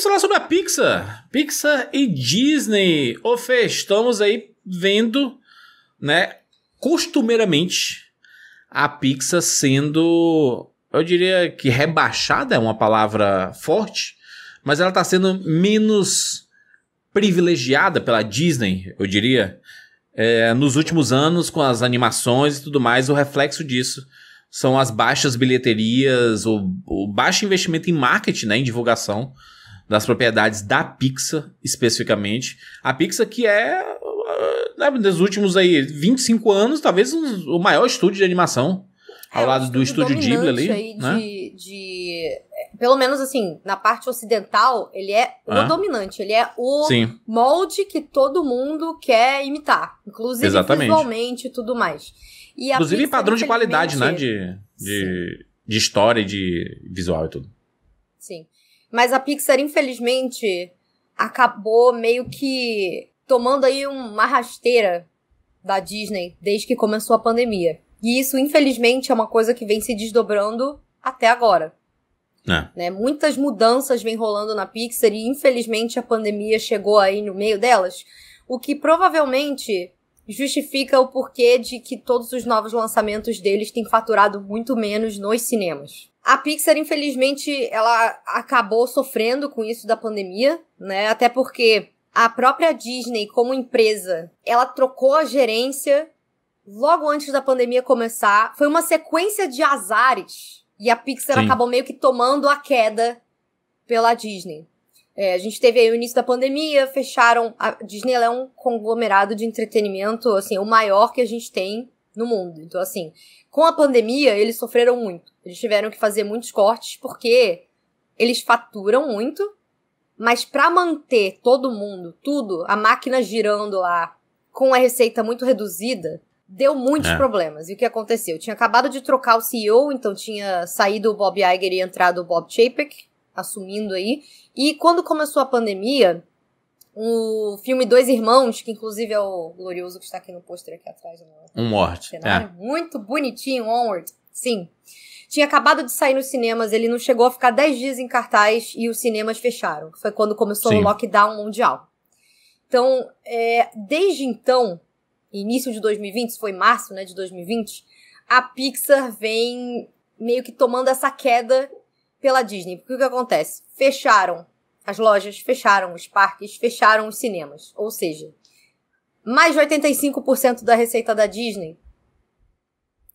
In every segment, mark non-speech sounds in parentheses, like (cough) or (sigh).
Vamos falar sobre a Pixar. Pixar e Disney. Ô Fê, estamos aí vendo, né, costumeiramente, a Pixar sendo, eu diria que rebaixada é uma palavra forte, mas ela está sendo menos privilegiada pela Disney, eu diria. É, nos últimos anos, com as animações e tudo mais, o reflexo disso são as baixas bilheterias, o, o baixo investimento em marketing, né, em divulgação das propriedades da Pixar, especificamente. A Pixar que é, né, últimos aí 25 anos, talvez um, o maior estúdio de animação. É ao é, lado um do estúdio Ghibli ali. né? de, de é, pelo menos assim, na parte ocidental, ele é o ah. dominante, ele é o Sim. molde que todo mundo quer imitar, inclusive Exatamente. visualmente e tudo mais. E inclusive Pixar, padrão de qualidade, né, de, de, de história, de visual e tudo. Sim. Mas a Pixar, infelizmente, acabou meio que tomando aí uma rasteira da Disney desde que começou a pandemia. E isso, infelizmente, é uma coisa que vem se desdobrando até agora. É. Né? Muitas mudanças vêm rolando na Pixar e, infelizmente, a pandemia chegou aí no meio delas, o que provavelmente justifica o porquê de que todos os novos lançamentos deles têm faturado muito menos nos cinemas. A Pixar, infelizmente, ela acabou sofrendo com isso da pandemia, né? Até porque a própria Disney, como empresa, ela trocou a gerência logo antes da pandemia começar. Foi uma sequência de azares. E a Pixar Sim. acabou meio que tomando a queda pela Disney. É, a gente teve aí o início da pandemia, fecharam. A Disney é um conglomerado de entretenimento, assim, o maior que a gente tem no mundo. Então, assim, com a pandemia, eles sofreram muito. Eles tiveram que fazer muitos cortes porque eles faturam muito, mas para manter todo mundo, tudo, a máquina girando lá, com a receita muito reduzida, deu muitos é. problemas. E o que aconteceu? Eu tinha acabado de trocar o CEO, então tinha saído o Bob Iger e entrado o Bob Chapek, assumindo aí. E quando começou a pandemia, o filme Dois Irmãos, que inclusive é o glorioso que está aqui no pôster aqui atrás. No um morte É. Muito bonitinho, Onward. Sim. Tinha acabado de sair nos cinemas, ele não chegou a ficar 10 dias em cartaz e os cinemas fecharam. Foi quando começou Sim. o lockdown mundial. Então, é, desde então, início de 2020, isso foi março né, de 2020, a Pixar vem meio que tomando essa queda pela Disney. Porque o que acontece? Fecharam as lojas fecharam, os parques fecharam, os cinemas. Ou seja, mais de 85% da receita da Disney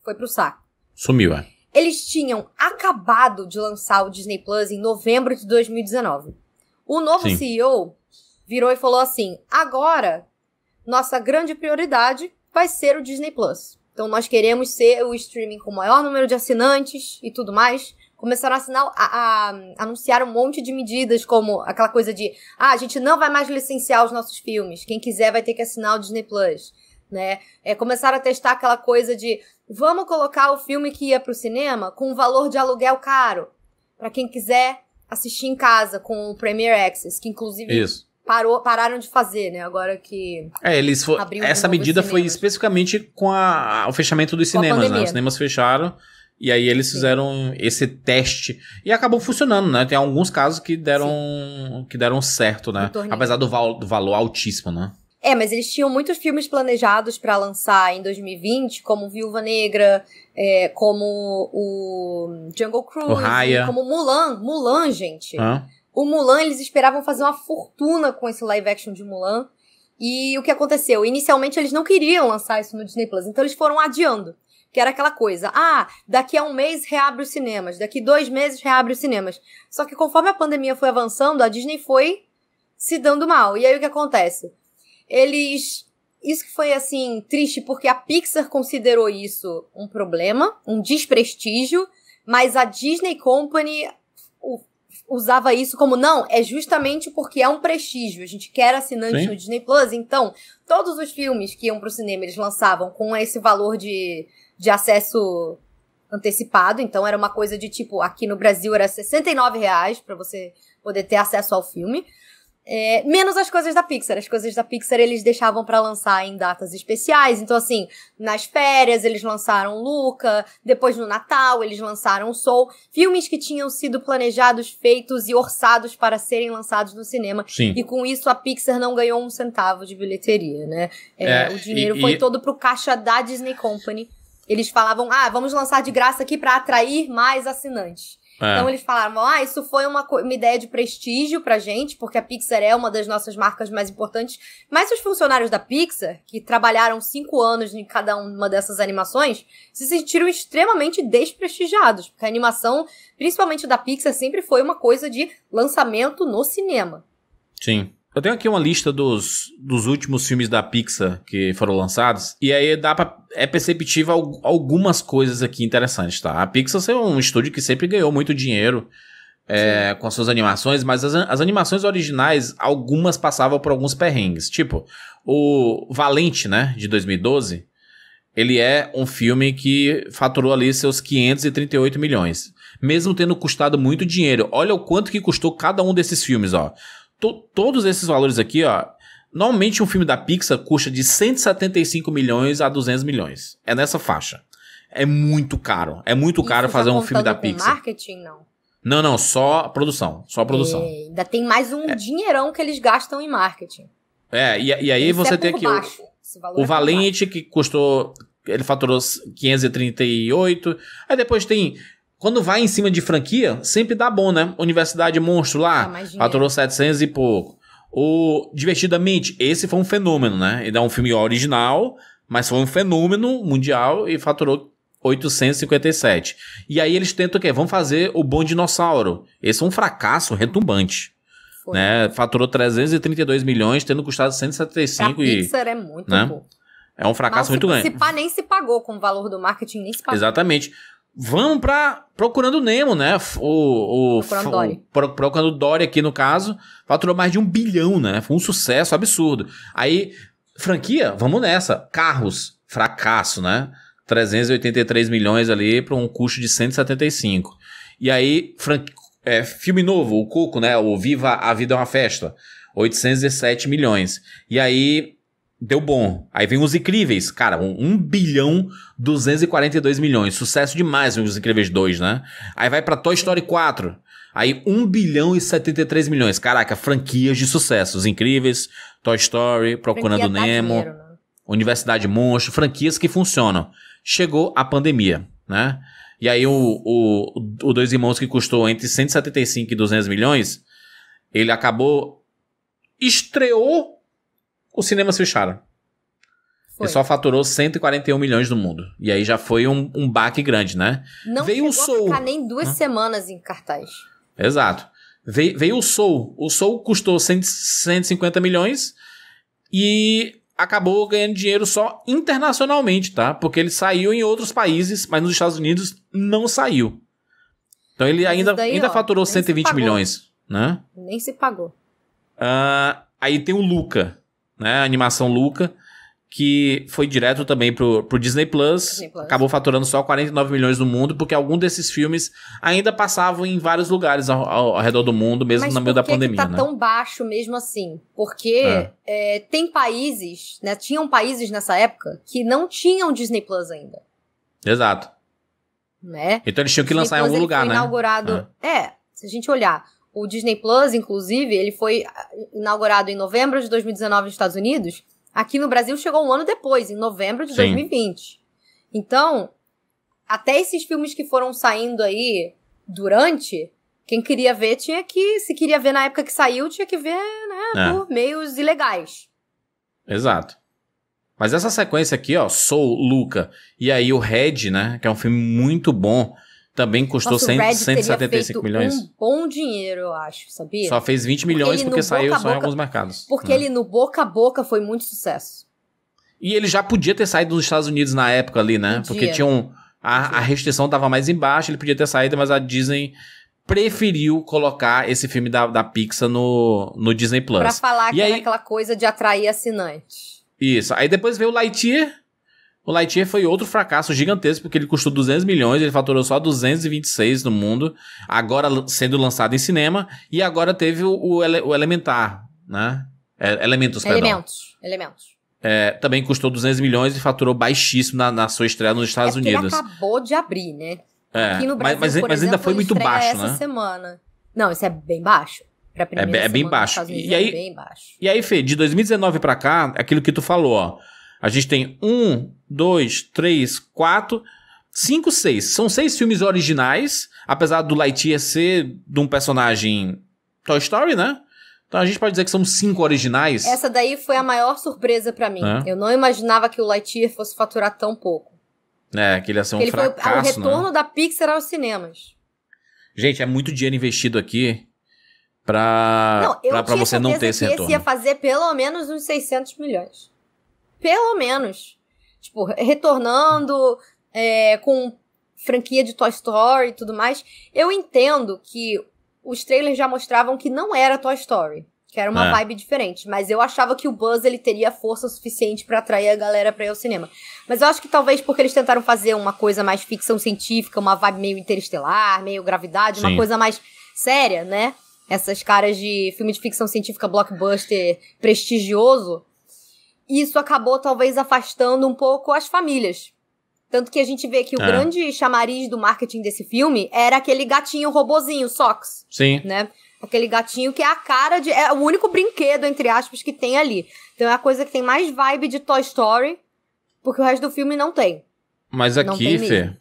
foi pro saco. Sumiu, é. Eles tinham acabado de lançar o Disney Plus em novembro de 2019. O novo Sim. CEO virou e falou assim: agora, nossa grande prioridade vai ser o Disney Plus. Então, nós queremos ser o streaming com o maior número de assinantes e tudo mais começaram a, assinar, a, a anunciar um monte de medidas, como aquela coisa de ah, a gente não vai mais licenciar os nossos filmes, quem quiser vai ter que assinar o Disney Plus. Né? É, começaram a testar aquela coisa de vamos colocar o filme que ia para o cinema com um valor de aluguel caro, para quem quiser assistir em casa com o Premier Access, que inclusive Isso. Parou, pararam de fazer, né? Agora que. É, eles for... Essa medida foi especificamente com a, o fechamento dos cinemas, né? Os cinemas fecharam. E aí eles fizeram Sim. esse teste e acabou funcionando, né? Tem alguns casos que deram que deram certo, né? Apesar do, val do valor altíssimo, né? É, mas eles tinham muitos filmes planejados para lançar em 2020, como Viúva Negra, é, como o Jungle Cruise, o Raya. como Mulan. Mulan, gente. Hã? O Mulan, eles esperavam fazer uma fortuna com esse live action de Mulan. E o que aconteceu? Inicialmente eles não queriam lançar isso no Disney Plus, então eles foram adiando que era aquela coisa: ah, daqui a um mês reabre os cinemas, daqui dois meses reabre os cinemas. Só que conforme a pandemia foi avançando, a Disney foi se dando mal. E aí o que acontece? Eles. Isso que foi assim, triste, porque a Pixar considerou isso um problema, um desprestígio, mas a Disney Company usava isso como não, é justamente porque é um prestígio. A gente quer assinante Sim. no Disney Plus, então todos os filmes que iam para o cinema eles lançavam com esse valor de de acesso antecipado, então era uma coisa de tipo, aqui no Brasil era 69 reais para você poder ter acesso ao filme. É, menos as coisas da Pixar. As coisas da Pixar eles deixavam para lançar em datas especiais. Então, assim, nas férias eles lançaram Luca, depois no Natal eles lançaram Soul. Filmes que tinham sido planejados, feitos e orçados para serem lançados no cinema. Sim. E com isso a Pixar não ganhou um centavo de bilheteria, né? É, é, o dinheiro e, foi e... todo pro caixa da Disney Company. Eles falavam, ah, vamos lançar de graça aqui para atrair mais assinantes. É. Então eles falavam, ah, isso foi uma, uma ideia de prestígio pra gente, porque a Pixar é uma das nossas marcas mais importantes. Mas os funcionários da Pixar, que trabalharam cinco anos em cada uma dessas animações, se sentiram extremamente desprestigiados, porque a animação, principalmente da Pixar, sempre foi uma coisa de lançamento no cinema. Sim. Eu tenho aqui uma lista dos, dos últimos filmes da Pixar que foram lançados. E aí dá pra. É perceptível algumas coisas aqui interessantes, tá? A Pixar é um estúdio que sempre ganhou muito dinheiro é, com as suas animações, mas as, as animações originais, algumas passavam por alguns perrengues. Tipo, o Valente, né? De 2012. Ele é um filme que faturou ali seus 538 milhões mesmo tendo custado muito dinheiro. Olha o quanto que custou cada um desses filmes, ó to, todos esses valores aqui, ó, normalmente um filme da Pixar custa de 175 milhões a 200 milhões. É nessa faixa. É muito caro. É muito Isso caro fazer um filme da Pixar. marketing, não. Não, não, só produção. Só produção. E é, ainda tem mais um é. dinheirão que eles gastam em marketing. É, e, e aí Isso você é tem aqui. Baixo, o, é o Valente, baixo. que custou. Ele faturou 538. Aí depois tem quando vai em cima de franquia, sempre dá bom, né? Universidade Monstro lá, ah, faturou 700 e pouco. O Divertidamente, esse foi um fenômeno, né? Ele é um filme original, mas foi um fenômeno mundial e faturou 857. E aí eles tentam o quê? Vão fazer o Bom Dinossauro. Esse é um fracasso retumbante. Foi. Né? Faturou 332 milhões, tendo custado 175 pra e... Pixar é muito né? pouco. É um fracasso Mal, muito se, grande. Se pá, nem se pagou com o valor do marketing, nem se pagou. Exatamente. Vamos pra Procurando Nemo, né? O, o, procurando Dory. Pro, procurando Dory aqui, no caso. Faturou mais de um bilhão, né? Foi um sucesso absurdo. Aí, franquia, vamos nessa. Carros, fracasso, né? 383 milhões ali para um custo de 175. E aí, fran... é, filme novo, o Coco, né? O Viva a Vida é uma Festa. 807 milhões. E aí, deu bom. Aí vem Os Incríveis, cara, 1 bilhão 242 milhões. Sucesso demais Os Incríveis 2, né? Aí vai para Toy Story 4. Aí 1 bilhão e 73 milhões. Caraca, franquias de sucesso. Os Incríveis, Toy Story, Procurando Franquia Nemo, dinheiro, né? Universidade Monstro, franquias que funcionam. Chegou a pandemia, né? E aí o, o, o Dois Irmãos que custou entre 175 e 200 milhões, ele acabou... Estreou os cinemas fecharam. Foi. Ele só faturou 141 milhões no mundo. E aí já foi um, um baque grande, né? Não veio o Soul. ficar nem duas ah. semanas em cartaz. Exato. Veio, veio o Soul. O Soul custou 100, 150 milhões e acabou ganhando dinheiro só internacionalmente, tá? Porque ele saiu em outros países, mas nos Estados Unidos não saiu. Então ele ainda, daí, ainda ó, faturou 120 milhões, né? Nem se pagou. Uh, aí tem o Luca, né? A animação Luca, que foi direto também pro, pro Disney Plus, Disney Plus, Acabou faturando só 49 milhões no mundo, porque algum desses filmes ainda passavam em vários lugares ao, ao, ao redor do mundo, mesmo Mas no meio da pandemia. Mas por que tá né? tão baixo mesmo assim? Porque é. É, tem países, né? Tinham países nessa época que não tinham Disney Plus ainda. Exato. Né? Então eles tinham que Disney lançar Plus, em algum lugar, né? inaugurado... Ah. É, se a gente olhar... O Disney Plus, inclusive, ele foi inaugurado em novembro de 2019 nos Estados Unidos. Aqui no Brasil chegou um ano depois, em novembro de Sim. 2020. Então, até esses filmes que foram saindo aí durante, quem queria ver tinha que, se queria ver na época que saiu, tinha que ver, né, é. por meios ilegais. Exato. Mas essa sequência aqui, ó, Soul, Luca e aí o Red, né, que é um filme muito bom, também custou Nossa, 100, 175 milhões. Um bom dinheiro, eu acho, sabia? Só fez 20 milhões porque, porque saiu boca, só em alguns mercados. Porque né? ele no boca a boca foi muito sucesso. E ele já podia ter saído dos Estados Unidos na época ali, né? Porque tinha um, a, a restrição estava mais embaixo, ele podia ter saído, mas a Disney preferiu colocar esse filme da, da Pixar no, no Disney Plus. Pra falar e que aí... era aquela coisa de atrair assinante. Isso. Aí depois veio o Lightyear o Lightyear foi outro fracasso gigantesco, porque ele custou 200 milhões, ele faturou só 226 no mundo, agora sendo lançado em cinema, e agora teve o, o, ele, o Elementar, né? Elementos, é, Elementos, perdão. Elementos. É, também custou 200 milhões e faturou baixíssimo na, na sua estreia nos é Estados é Unidos. Ele acabou de abrir, né? É, Brasil, mas, mas, ainda foi muito baixo, essa né? Essa semana. Não, isso é bem baixo. Pra é primeira é, é bem baixo. E aí, é bem baixo. E aí, Fê, de 2019 para cá, aquilo que tu falou, ó. A gente tem um dois, três, quatro, cinco, seis. São seis filmes originais, apesar do Lightyear ser de um personagem Toy Story, né? Então a gente pode dizer que são cinco originais. Essa daí foi a maior surpresa para mim. É. Eu não imaginava que o Lightyear fosse faturar tão pouco. É, que ele ia ser um ele fracasso, foi né? o retorno né? da Pixar aos cinemas. Gente, é muito dinheiro investido aqui pra, não, pra, pra você não ter esse retorno. Esse ia fazer pelo menos uns 600 milhões. Pelo menos tipo, retornando é, com franquia de Toy Story e tudo mais. Eu entendo que os trailers já mostravam que não era Toy Story, que era uma é. vibe diferente, mas eu achava que o Buzz ele teria força suficiente para atrair a galera para ir ao cinema. Mas eu acho que talvez porque eles tentaram fazer uma coisa mais ficção científica, uma vibe meio interestelar, meio gravidade, Sim. uma coisa mais séria, né? Essas caras de filme de ficção científica blockbuster prestigioso isso acabou talvez afastando um pouco as famílias. Tanto que a gente vê que o é. grande chamariz do marketing desse filme era aquele gatinho robozinho, Sox. Sim. Né? Aquele gatinho que é a cara de. É o único brinquedo, entre aspas, que tem ali. Então é a coisa que tem mais vibe de Toy Story, porque o resto do filme não tem. Mas aqui, tem Fê,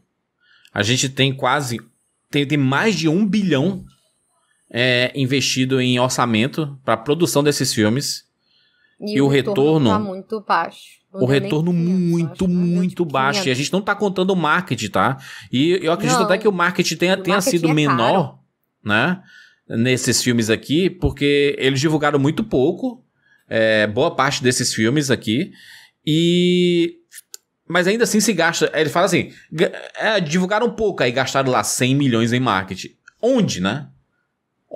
a gente tem quase. Tem, tem mais de um bilhão é, investido em orçamento para produção desses filmes. E, e o, retorno, retorno tá muito baixo. o retorno muito, muito tipo baixo. E a gente não tá contando o marketing, tá? E eu acredito não, até que o marketing tenha, o tenha marketing sido é menor, né? Nesses filmes aqui, porque eles divulgaram muito pouco. É, boa parte desses filmes aqui. E. Mas ainda assim se gasta. Ele fala assim: é, divulgaram pouco, aí gastaram lá 100 milhões em marketing. Onde, né?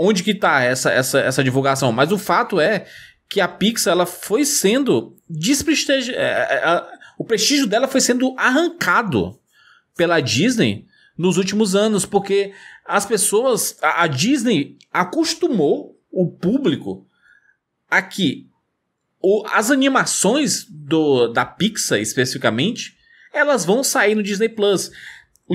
Onde que tá essa, essa, essa divulgação? Mas o fato é que a Pixar ela foi sendo desprestigiada. É, é, é, o prestígio dela foi sendo arrancado pela Disney nos últimos anos, porque as pessoas. A, a Disney acostumou o público a que o, as animações do, da Pixar, especificamente, elas vão sair no Disney Plus. O,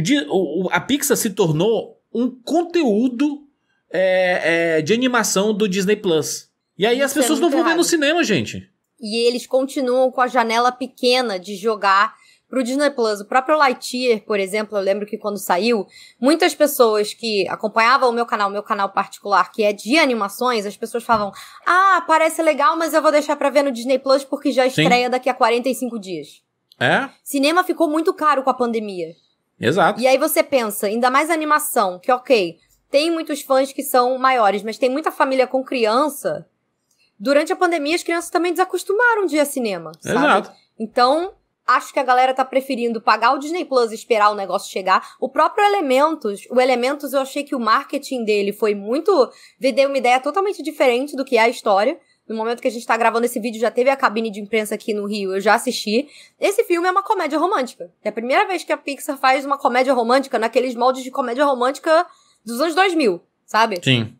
o, a Pixar se tornou um conteúdo é, é, de animação do Disney Plus. E aí Isso as é pessoas é não vão ver no cinema, gente. E eles continuam com a janela pequena de jogar pro Disney Plus. O próprio Lightyear, por exemplo, eu lembro que quando saiu, muitas pessoas que acompanhavam o meu canal, o meu canal particular, que é de animações, as pessoas falavam: "Ah, parece legal, mas eu vou deixar para ver no Disney Plus porque já estreia Sim. daqui a 45 dias". É? Cinema ficou muito caro com a pandemia. Exato. E aí você pensa, ainda mais animação, que OK, tem muitos fãs que são maiores, mas tem muita família com criança durante a pandemia as crianças também desacostumaram de ir a cinema, sabe? Exato. Então, acho que a galera tá preferindo pagar o Disney Plus e esperar o negócio chegar. O próprio Elementos, o Elementos eu achei que o marketing dele foi muito, vendeu uma ideia totalmente diferente do que é a história. No momento que a gente tá gravando esse vídeo, já teve a cabine de imprensa aqui no Rio, eu já assisti. Esse filme é uma comédia romântica. É a primeira vez que a Pixar faz uma comédia romântica naqueles moldes de comédia romântica dos anos 2000, sabe? Sim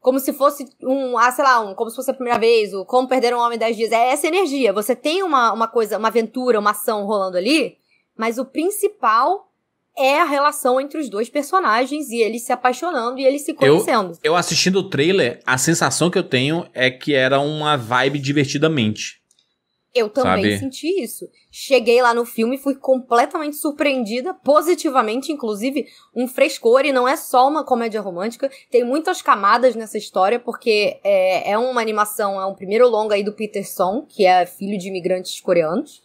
como se fosse um, ah, sei lá, um, como se fosse a primeira vez, o como perder um homem em 10 dias. É essa energia. Você tem uma, uma coisa, uma aventura, uma ação rolando ali, mas o principal é a relação entre os dois personagens e eles se apaixonando e eles se conhecendo. Eu, eu assistindo o trailer, a sensação que eu tenho é que era uma vibe divertidamente. Eu também Sabe? senti isso. Cheguei lá no filme e fui completamente surpreendida, positivamente, inclusive, um frescor, e não é só uma comédia romântica. Tem muitas camadas nessa história, porque é, é uma animação, é um primeiro longa aí do Peter que é filho de imigrantes coreanos.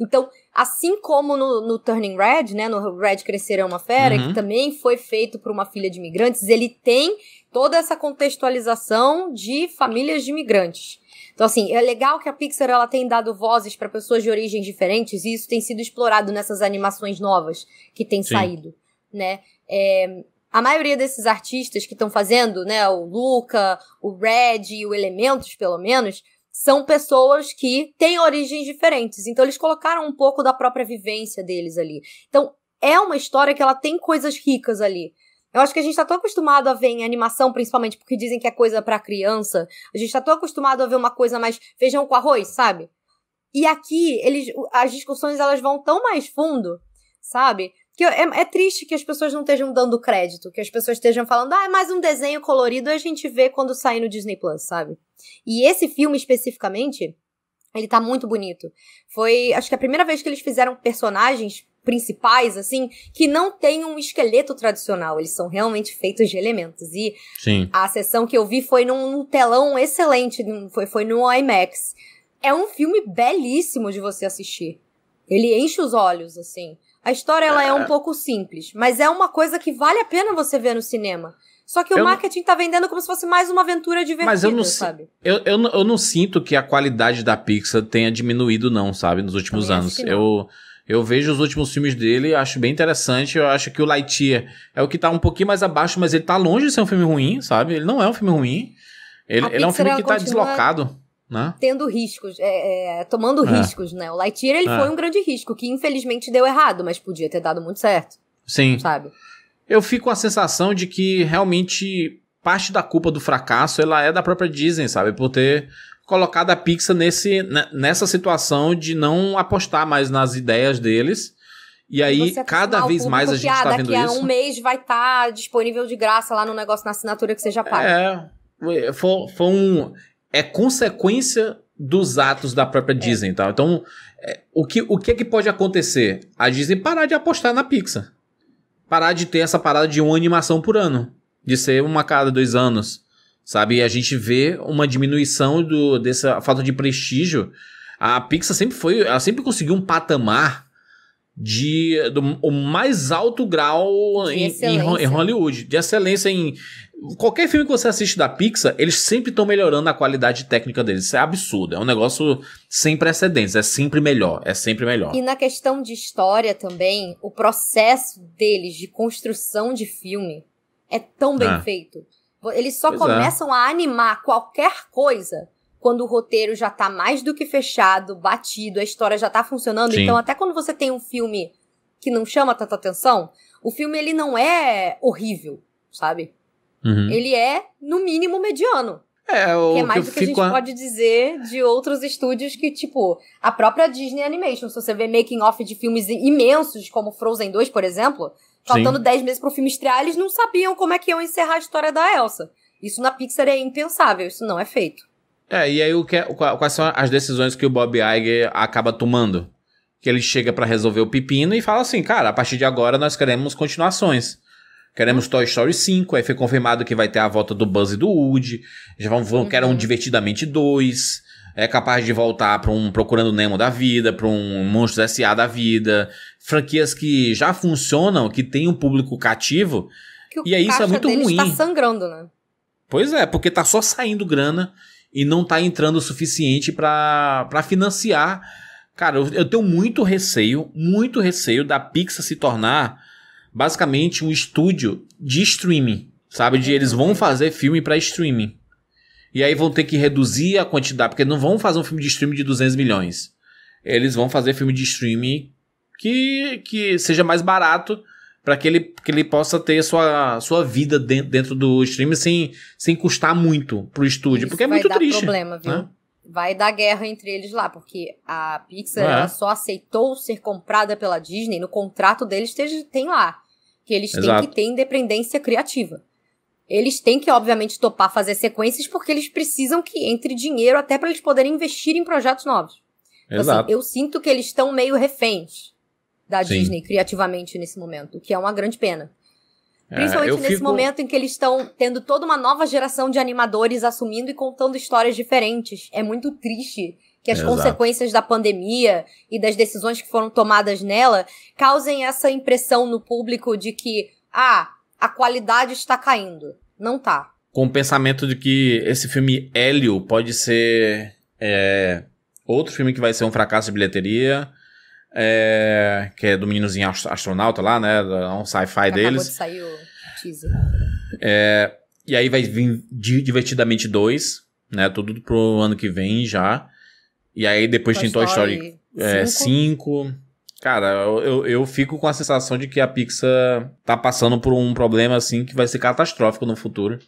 Então, assim como no, no, Turning Red, né, no Red Crescer é uma Fera, uhum. que também foi feito por uma filha de imigrantes, ele tem toda essa contextualização de famílias de imigrantes. Então, assim, é legal que a Pixar ela tem dado vozes para pessoas de origens diferentes e isso tem sido explorado nessas animações novas que têm Sim. saído, né? É, a maioria desses artistas que estão fazendo, né, o Luca, o Red, e o Elementos, pelo menos, são pessoas que têm origens diferentes. Então eles colocaram um pouco da própria vivência deles ali. Então é uma história que ela tem coisas ricas ali. Eu acho que a gente tá tão acostumado a ver em animação, principalmente porque dizem que é coisa para criança. A gente tá tão acostumado a ver uma coisa mais feijão com arroz, sabe? E aqui, eles, as discussões elas vão tão mais fundo, sabe? Que é, é, triste que as pessoas não estejam dando crédito, que as pessoas estejam falando, ah, é mais um desenho colorido a gente vê quando sair no Disney Plus, sabe? E esse filme especificamente, ele tá muito bonito. Foi, acho que a primeira vez que eles fizeram personagens principais, assim, que não tem um esqueleto tradicional. Eles são realmente feitos de elementos. E Sim. a sessão que eu vi foi num telão excelente, foi, foi no IMAX. É um filme belíssimo de você assistir. Ele enche os olhos, assim. A história ela é, é um pouco simples, mas é uma coisa que vale a pena você ver no cinema. Só que o eu marketing não... tá vendendo como se fosse mais uma aventura divertida, Mas eu não, sabe? Eu, eu, eu, não sinto que a qualidade da Pixar tenha diminuído, não, sabe, nos últimos Também anos. Eu, eu vejo os últimos filmes dele, acho bem interessante. Eu acho que o Lightyear é o que tá um pouquinho mais abaixo, mas ele tá longe de ser um filme ruim, sabe? Ele não é um filme ruim. Ele, ele é um filme que tá deslocado. Né? Tendo riscos, é, é, tomando é. riscos, né? O Lightyear ele é. foi um grande risco, que infelizmente deu errado, mas podia ter dado muito certo. Sim. Sabe? Eu fico com a sensação de que realmente parte da culpa do fracasso ela é da própria Disney, sabe? Por ter colocado a Pixar nesse, né, nessa situação de não apostar mais nas ideias deles. E aí, cada vez mais a gente está ah, vendo isso. Daqui a um mês vai estar tá disponível de graça lá no negócio, na assinatura que você já paga. É, foi, foi um... É consequência dos atos da própria é. Disney, tá? Então, é, o, que, o que é que pode acontecer? A Disney parar de apostar na Pixar. Parar de ter essa parada de uma animação por ano. De ser uma cada dois anos sabe? E a gente vê uma diminuição do, dessa falta de prestígio. A Pixar sempre foi, ela sempre conseguiu um patamar de do, o mais alto grau em, em, em, Hollywood, de excelência em qualquer filme que você assiste da Pixar, eles sempre estão melhorando a qualidade técnica deles. Isso é absurdo, é um negócio sem precedentes, é sempre melhor, é sempre melhor. E na questão de história também, o processo deles de construção de filme é tão bem ah. feito eles só pois é. começam é. a animar qualquer coisa quando o roteiro já tá mais do que fechado, batido, a história já tá funcionando. Sim. Então, até quando você tem um filme que não chama tanta atenção, o filme ele não é horrível, sabe? Uhum. Ele é, no mínimo, mediano. É, é o que é mais que do que a gente a... pode dizer de outros estúdios que, tipo, a própria Disney Animation. Se você vê making off de filmes imensos, como Frozen 2, por exemplo, faltando 10 meses pro filme estrear, eles não sabiam como é que iam encerrar a história da Elsa. Isso na Pixar é impensável, isso não é feito. É, e aí o que, é, quais são as decisões que o Bob Iger acaba tomando? Que ele chega para resolver o pepino e fala assim, cara, a partir de agora nós queremos continuações. Queremos Toy Story 5, aí foi confirmado que vai ter a volta do Buzz e do Woody, já vão, vão uhum. que eram uhum. Divertidamente 2, é capaz de voltar para um Procurando Nemo da vida, para um Monstros S.A. da vida, franquias que já funcionam, que tem um público cativo, e aí isso é muito tá ruim. Tá sangrando, né? Pois é, porque tá só saindo grana e não tá entrando o suficiente para financiar. Cara, eu, eu tenho muito receio, muito receio da Pixar se tornar basicamente um estúdio de streaming, sabe? De é eles vão fazer filme para streaming. E aí vão ter que reduzir a quantidade, porque não vão fazer um filme de streaming de 200 milhões. Eles vão fazer filme de streaming que, que seja mais barato para que ele, que ele possa ter sua, sua vida dentro, dentro do streaming sem, sem custar muito pro estúdio, Isso porque é muito triste. Problema, né? Vai dar guerra entre eles lá, porque a Pixar é. só aceitou ser comprada pela Disney no contrato deles tem lá que eles Exato. têm que ter independência criativa eles têm que, obviamente, topar fazer sequências porque eles precisam que entre dinheiro até para eles poderem investir em projetos novos. Então, assim, Exato. Assim, eu sinto que eles estão meio reféns da Sim. Disney criativamente nesse momento, o que é uma grande pena. É, Principalmente é, nesse fico... momento em que eles estão tendo toda uma nova geração de animadores assumindo e contando histórias diferentes. É muito triste que as Exato. consequências da pandemia e das decisões que foram tomadas nela causem essa impressão no público de que, ah, a qualidade está caindo. Não tá. Com o pensamento de que esse filme Hélio pode ser é, outro filme que vai ser um fracasso de bilheteria. É, que é do meninozinho astronauta lá, né? Um sci-fi deles. De sair o teaser. É, e aí vai vir Divertidamente 2, né? Tudo pro ano que vem já. E aí depois Toy tem Toy Story 5. É, Cara, eu, eu fico com a sensação de que a Pixar tá passando por um problema assim que vai ser catastrófico no futuro.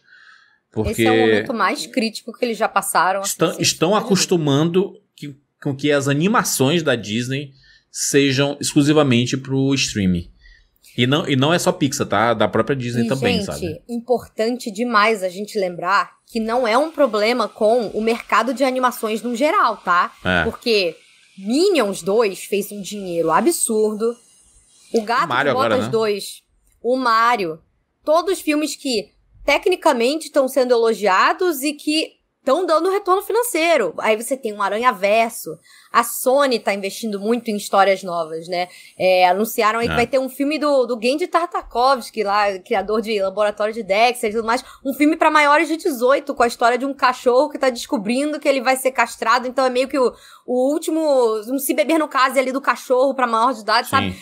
Porque Esse é o momento mais crítico que eles já passaram. Estão, assim, estão acostumando que, com que as animações da Disney sejam exclusivamente pro streaming. E não, e não é só Pixar, tá? Da própria Disney e, também, gente, sabe? importante demais a gente lembrar que não é um problema com o mercado de animações no geral, tá? É. Porque Minions 2 fez um dinheiro absurdo. O Gato o Mario de Botas agora, né? 2. O Mario. Todos os filmes que tecnicamente estão sendo elogiados e que estão dando retorno financeiro. Aí você tem um Aranha Verso. A Sony tá investindo muito em histórias novas, né? É, anunciaram aí que é. vai ter um filme do, do Gendy Tartakovsky, lá, criador de Laboratório de Dexter e tudo mais. Um filme para maiores de 18, com a história de um cachorro que tá descobrindo que ele vai ser castrado. Então é meio que o, o último. Um se beber no caso ali do cachorro para maior de idade, Sim. sabe?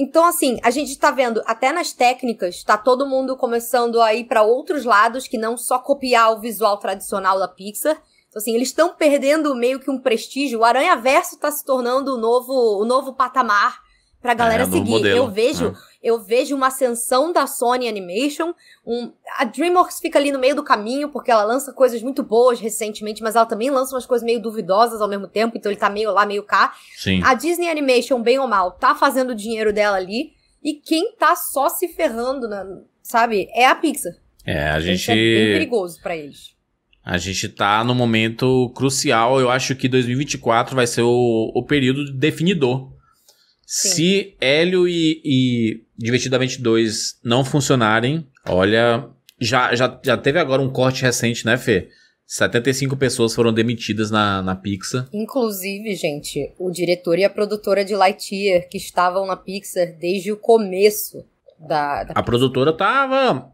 Então, assim, a gente tá vendo até nas técnicas, tá todo mundo começando a ir para outros lados que não só copiar o visual tradicional da Pixar. Então, assim, eles estão perdendo meio que um prestígio. O Aranha Verso tá se tornando o novo, o novo patamar pra galera é, seguir. Modelo, eu vejo, né? eu vejo uma ascensão da Sony Animation, um, a DreamWorks fica ali no meio do caminho porque ela lança coisas muito boas recentemente, mas ela também lança umas coisas meio duvidosas ao mesmo tempo, então ele tá meio lá, meio cá. Sim. A Disney Animation, bem ou mal, tá fazendo o dinheiro dela ali, e quem tá só se ferrando, na, sabe, é a Pixar. É, a gente Isso é bem perigoso para eles. A gente tá no momento crucial. Eu acho que 2024 vai ser o, o período definidor Sim. Se Hélio e, e Divertidamente 2 não funcionarem, olha. Já, já, já teve agora um corte recente, né, Fê? 75 pessoas foram demitidas na, na Pixar. Inclusive, gente, o diretor e a produtora de Lightyear, que estavam na Pixar desde o começo da. da... A produtora tava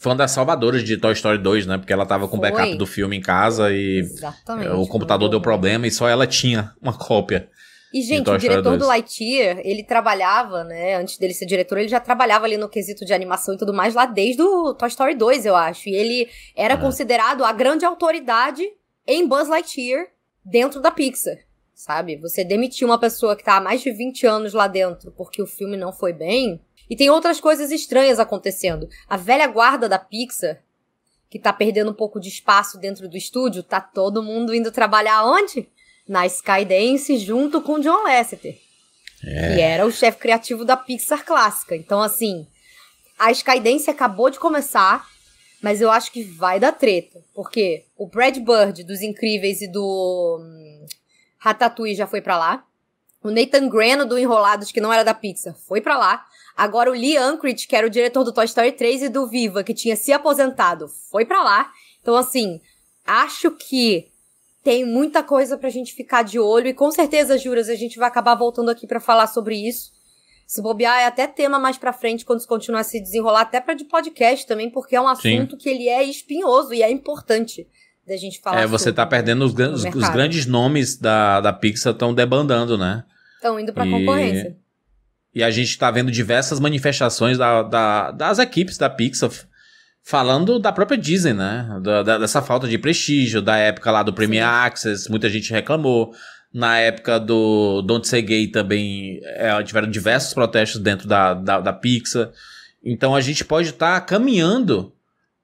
fã das salvadoras de Toy Story 2, né? Porque ela tava com o backup do filme em casa e Exatamente, o computador deu problema e só ela tinha uma cópia. E, então, gente, o diretor do Lightyear, ele trabalhava, né? Antes dele ser diretor, ele já trabalhava ali no quesito de animação e tudo mais, lá desde o Toy Story 2, eu acho. E ele era é. considerado a grande autoridade em Buzz Lightyear dentro da Pixar. Sabe? Você demitir uma pessoa que tá há mais de 20 anos lá dentro porque o filme não foi bem. E tem outras coisas estranhas acontecendo. A velha guarda da Pixar, que tá perdendo um pouco de espaço dentro do estúdio, tá todo mundo indo trabalhar onde? na Skydance junto com John Lasseter, é. que era o chefe criativo da Pixar clássica. Então, assim, a Skydance acabou de começar, mas eu acho que vai dar treta, porque o Brad Bird dos Incríveis e do hum, Ratatouille já foi para lá. O Nathan Greno do Enrolados, que não era da Pixar, foi para lá. Agora o Lee Anchorage, que era o diretor do Toy Story 3 e do Viva, que tinha se aposentado, foi para lá. Então, assim, acho que tem muita coisa pra gente ficar de olho e com certeza, Juras, a gente vai acabar voltando aqui para falar sobre isso. Se bobear é até tema mais para frente quando isso continuar a se desenrolar, até para de podcast também, porque é um assunto Sim. que ele é espinhoso e é importante da gente falar. É, você sobre, tá perdendo os, gran os, os grandes nomes da, da Pixar estão debandando, né? Estão indo para e... concorrência. E a gente tá vendo diversas manifestações da, da, das equipes da Pixar Falando da própria Disney, né? Da, da, dessa falta de prestígio, da época lá do Premier Sim. Access, muita gente reclamou. Na época do Don't Say Gay também é, tiveram diversos protestos dentro da, da, da, Pixar. Então a gente pode estar tá caminhando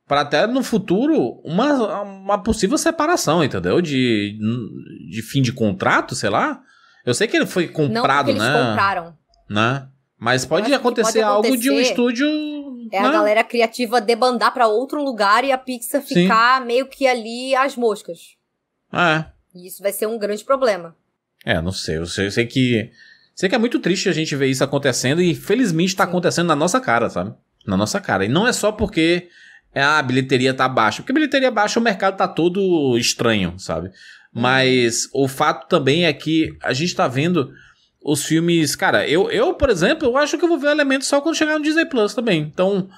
para até no futuro uma, uma possível separação, entendeu? De, de fim de contrato, sei lá. Eu sei que ele foi comprado, Não, eles né? Compraram. Né? Mas pode acontecer, pode acontecer algo de um estúdio é não. a galera criativa debandar para outro lugar e a Pixar ficar Sim. meio que ali às moscas. Ah, é. E isso vai ser um grande problema. É, não sei. Eu sei, eu sei que. Sei que é muito triste a gente ver isso acontecendo e felizmente tá Sim. acontecendo na nossa cara, sabe? Na nossa cara. E não é só porque é, a bilheteria tá baixa. Porque a bilheteria baixa, o mercado tá todo estranho, sabe? Uhum. Mas o fato também é que a gente tá vendo os filmes. Cara, eu, eu, por exemplo, eu acho que eu vou ver elementos só quando chegar no Disney Plus também. Então.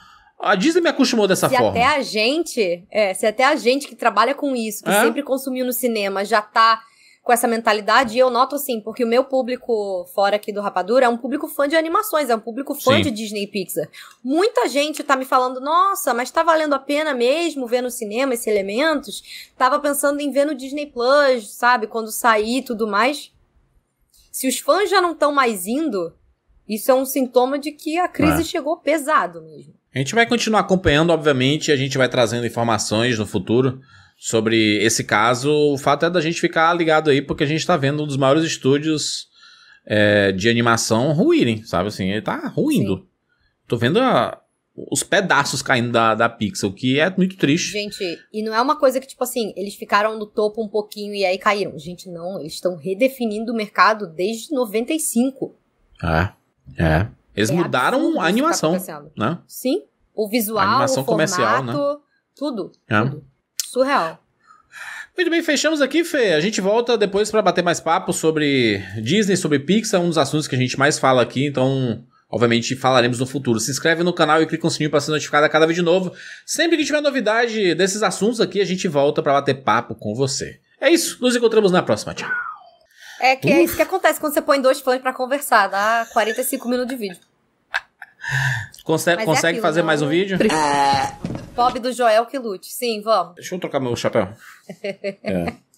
A Disney me acostumou dessa se forma. Até a gente, é, se até a gente que trabalha com isso, que é? sempre consumiu no cinema, já tá com essa mentalidade, e eu noto assim, porque o meu público fora aqui do Rapadura é um público fã de animações, é um público fã Sim. de Disney e Pixar. Muita gente tá me falando, nossa, mas tá valendo a pena mesmo ver no cinema esses elementos? Tava pensando em ver no Disney Plus, sabe, quando sair e tudo mais. Se os fãs já não estão mais indo, isso é um sintoma de que a crise é. chegou pesado mesmo. A gente vai continuar acompanhando, obviamente, a gente vai trazendo informações no futuro sobre esse caso. O fato é da gente ficar ligado aí, porque a gente está vendo um dos maiores estúdios é, de animação ruírem, sabe assim? Ele tá ruindo. Sim. Tô vendo a, os pedaços caindo da, da Pixel, que é muito triste. Gente, e não é uma coisa que, tipo assim, eles ficaram no topo um pouquinho e aí caíram. Gente, não, eles estão redefinindo o mercado desde 95. É, é. Eles é mudaram a tá animação, tá né? Sim, o visual, a animação o formato, comercial, né? tudo, é. tudo. Surreal. Muito bem, fechamos aqui, Fê. A gente volta depois para bater mais papo sobre Disney, sobre Pixar, um dos assuntos que a gente mais fala aqui, então Obviamente falaremos no futuro. Se inscreve no canal e clica no sininho para ser notificado a cada vídeo novo. Sempre que tiver novidade desses assuntos aqui, a gente volta para bater papo com você. É isso, nos encontramos na próxima. Tchau. É que Uf. é isso que acontece quando você põe dois fãs para conversar, dá 45 minutos de vídeo. Conse Mas é consegue é aquilo, fazer não... mais um né? vídeo? Pobre do Joel que lute. Sim, vamos. Deixa eu trocar meu chapéu. (laughs) é.